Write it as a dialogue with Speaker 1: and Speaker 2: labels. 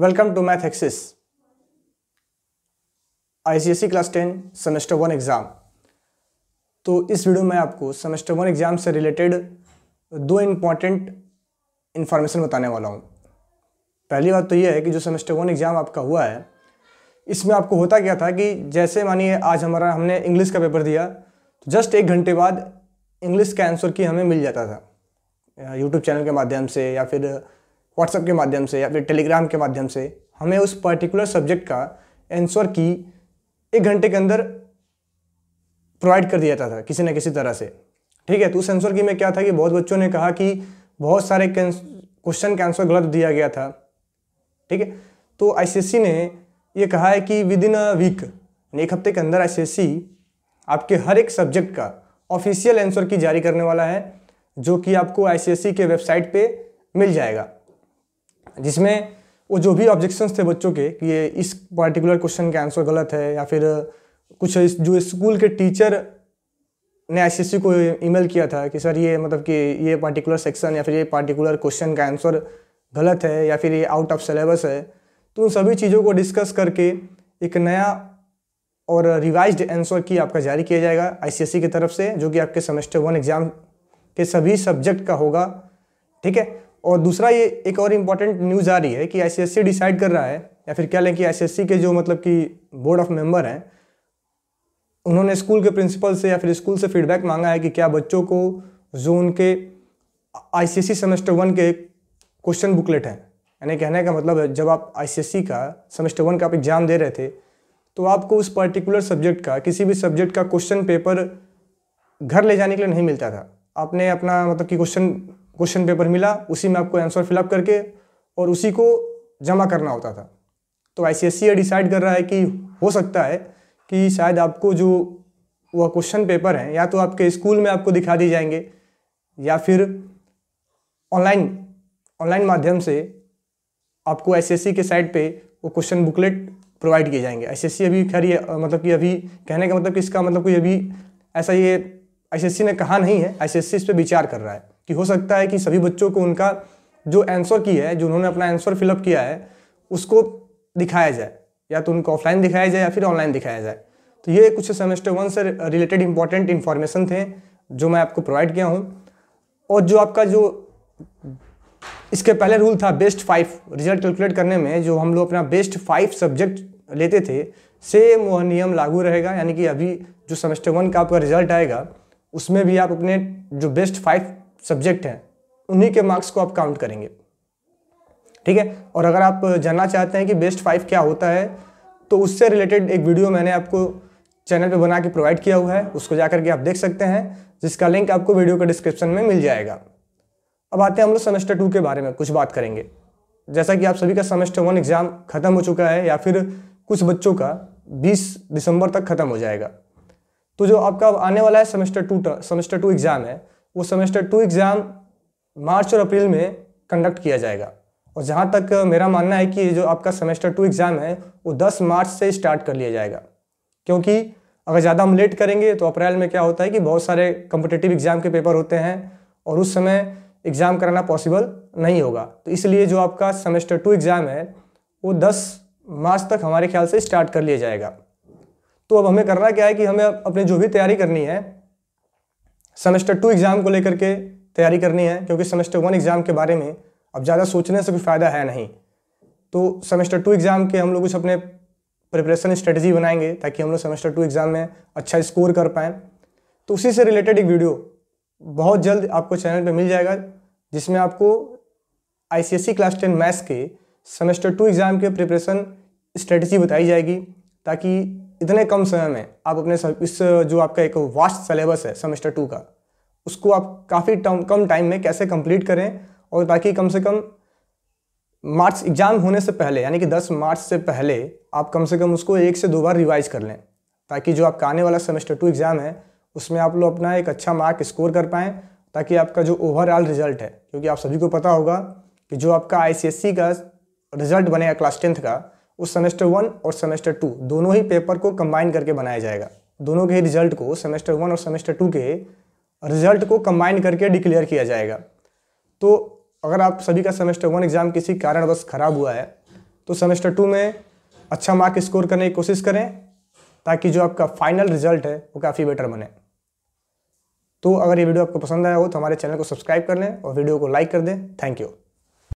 Speaker 1: welcome to math axis ICSE class ten semester one exam तो इस video में आपको सेमेस्टर वन एग्ज़ाम से रिलेटेड दो इम्पॉर्टेंट इन्फॉर्मेशन बताने वाला हूँ पहली बात तो यह है कि जो सेमेस्टर वन एग्ज़ाम आपका हुआ है इसमें आपको होता क्या था कि जैसे मानिए आज हमारा हमने इंग्लिश का पेपर दिया तो जस्ट एक घंटे बाद इंग्लिश का आंसर की हमें मिल जाता था यूट्यूब चैनल के माध्यम से या फिर व्हाट्सएप के माध्यम से या फिर टेलीग्राम के माध्यम से हमें उस पर्टिकुलर सब्जेक्ट का आंसर की एक घंटे के अंदर प्रोवाइड कर दिया जाता था किसी न किसी तरह से ठीक है तो उस आंसर की में क्या था कि बहुत बच्चों ने कहा कि बहुत सारे क्वेश्चन का आंसर गलत दिया गया था ठीक है तो आई ने ये कहा है कि विद इन अ वीक एक हफ्ते के अंदर आई आपके हर एक सब्जेक्ट का ऑफिशियल आंसर की जारी करने वाला है जो कि आपको आई के वेबसाइट पे मिल जाएगा जिसमें वो जो भी ऑब्जेक्शंस थे बच्चों के कि ये इस पर्टिकुलर क्वेश्चन का आंसर गलत है या फिर कुछ जो स्कूल के टीचर ने आईसीसी को ईमेल किया था कि सर ये मतलब कि ये पर्टिकुलर सेक्शन या फिर ये पर्टिकुलर क्वेश्चन का आंसर गलत है या फिर ये आउट ऑफ सिलेबस है तो उन सभी चीज़ों को डिस्कस करके एक नया और रिवाइज आंसर की आपका जारी किया जाएगा आई की तरफ से जो कि आपके सेमेस्टर वन एग्ज़ाम के सभी सब्जेक्ट का होगा ठीक है और दूसरा ये एक और इम्पॉर्टेंट न्यूज़ आ रही है कि आई डिसाइड कर रहा है या फिर क्या लें कि आई के जो मतलब कि बोर्ड ऑफ मेंबर हैं उन्होंने स्कूल के प्रिंसिपल से या फिर स्कूल से फीडबैक मांगा है कि क्या बच्चों को जोन के आई सेमेस्टर वन के क्वेश्चन बुकलेट हैं यानी कहने का मतलब है जब आप आई का सेमेस्टर वन का आप एग्ज़ाम दे रहे थे तो आपको उस पर्टिकुलर सब्जेक्ट का किसी भी सब्जेक्ट का क्वेश्चन पेपर घर ले जाने के लिए नहीं मिलता था आपने अपना मतलब कि क्वेश्चन क्वेश्चन पेपर मिला उसी में आपको आंसर फिलअप करके और उसी को जमा करना होता था तो आई सी डिसाइड कर रहा है कि हो सकता है कि शायद आपको जो वह क्वेश्चन पेपर हैं या तो आपके स्कूल में आपको दिखा दिए जाएंगे या फिर ऑनलाइन ऑनलाइन माध्यम से आपको आई के साइट पे वो क्वेश्चन बुकलेट प्रोवाइड किए जाएंगे आई अभी खैर ये मतलब कि अभी कहने का मतलब कि इसका मतलब कोई अभी ऐसा ये आई ने कहा नहीं है आई इस पर विचार कर रहा है कि हो सकता है कि सभी बच्चों को उनका जो आंसर की है जो उन्होंने अपना आंसर फिलअप किया है उसको दिखाया जाए या तो उनको ऑफलाइन दिखाया जाए या फिर ऑनलाइन दिखाया जाए तो ये कुछ सेमेस्टर वन से रिलेटेड इंपॉर्टेंट इन्फॉर्मेशन थे जो मैं आपको प्रोवाइड किया हूँ और जो आपका जो इसके पहले रूल था बेस्ट फाइव रिजल्ट कैलकुलेट करने में जो हम लोग अपना बेस्ट फाइव सब्जेक्ट लेते थे सेम वह नियम लागू रहेगा यानी कि अभी जो सेमेस्टर वन का आपका रिजल्ट आएगा उसमें भी आप अपने जो बेस्ट फाइव सब्जेक्ट हैं उन्हीं के मार्क्स को आप काउंट करेंगे ठीक है और अगर आप जानना चाहते हैं कि बेस्ट फाइव क्या होता है तो उससे रिलेटेड एक वीडियो मैंने आपको चैनल पे बना के प्रोवाइड किया हुआ है उसको जाकर के आप देख सकते हैं जिसका लिंक आपको वीडियो के डिस्क्रिप्शन में मिल जाएगा अब आते हैं हम लोग सेमेस्टर टू के बारे में कुछ बात करेंगे जैसा कि आप सभी का सेमेस्टर वन एग्ज़ाम खत्म हो चुका है या फिर कुछ बच्चों का 20 दिसंबर तक खत्म हो जाएगा तो जो आपका आने वाला है semester two semester two exam है वो सेमेस्टर टू एग्ज़ाम मार्च और अप्रैल में कंडक्ट किया जाएगा और जहाँ तक मेरा मानना है कि जो आपका सेमेस्टर टू एग्ज़ाम है वो दस मार्च से स्टार्ट कर लिया जाएगा क्योंकि अगर ज़्यादा हम लेट करेंगे तो अप्रैल में क्या होता है कि बहुत सारे कम्पिटेटिव एग्ज़ाम के पेपर होते हैं और उस समय एग्ज़ाम कराना पॉसिबल नहीं होगा तो इसलिए जो आपका सेमेस्टर टू एग्ज़ाम है वो दस मार्च तक हमारे ख्याल से स्टार्ट कर लिया जाएगा तो अब हमें करना क्या है कि हमें अपनी जो भी तैयारी करनी है सेमेस्टर टू एग्ज़ाम को लेकर के तैयारी करनी है क्योंकि सेमेस्टर वन एग्ज़ाम के बारे में अब ज़्यादा सोचने से कोई फ़ायदा है नहीं तो सेमेस्टर टू एग्ज़ाम के हम लोग कुछ अपने प्रिपरेशन स्ट्रेटजी बनाएंगे ताकि हम लोग सेमेस्टर टू एग्ज़ाम में अच्छा स्कोर कर पाएँ तो उसी से रिलेटेड एक वीडियो बहुत जल्द आपको चैनल पर मिल जाएगा जिसमें आपको आई e क्लास टेन मैथ्स के सेमेस्टर टू एग्ज़ाम के प्रिपरेशन स्ट्रेटजी बताई जाएगी ताकि इतने कम समय में आप अपने सब इस जो आपका एक वास्ट सिलेबस है सेमेस्टर टू का उसको आप काफ़ी कम टाइम में कैसे कंप्लीट करें और ताकि कम से कम मार्च एग्ज़ाम होने से पहले यानी कि 10 मार्च से पहले आप कम से कम उसको एक से दो बार रिवाइज कर लें ताकि जो आपका आने वाला सेमेस्टर टू एग्ज़ाम है उसमें आप लोग अपना एक अच्छा मार्क स्कोर कर पाएँ ताकि आपका जो ओवरऑल रिजल्ट है क्योंकि आप सभी को पता होगा कि जो आपका आई का रिजल्ट बनेगा क्लास टेंथ का उस सेमेस्टर वन और सेमेस्टर टू दोनों ही पेपर को कंबाइन करके बनाया जाएगा दोनों के ही रिजल्ट को सेमेस्टर वन और सेमेस्टर टू के रिजल्ट को कंबाइन करके डिक्लेयर किया जाएगा तो अगर आप सभी का सेमेस्टर वन एग्ज़ाम किसी कारणवश खराब हुआ है तो सेमेस्टर टू में अच्छा मार्क स्कोर करने की कोशिश करें ताकि जो आपका फाइनल रिजल्ट है वो काफ़ी बेटर बने तो अगर ये वीडियो आपको पसंद आया हो तो हमारे चैनल को सब्सक्राइब कर लें और वीडियो को लाइक कर दें थैंक यू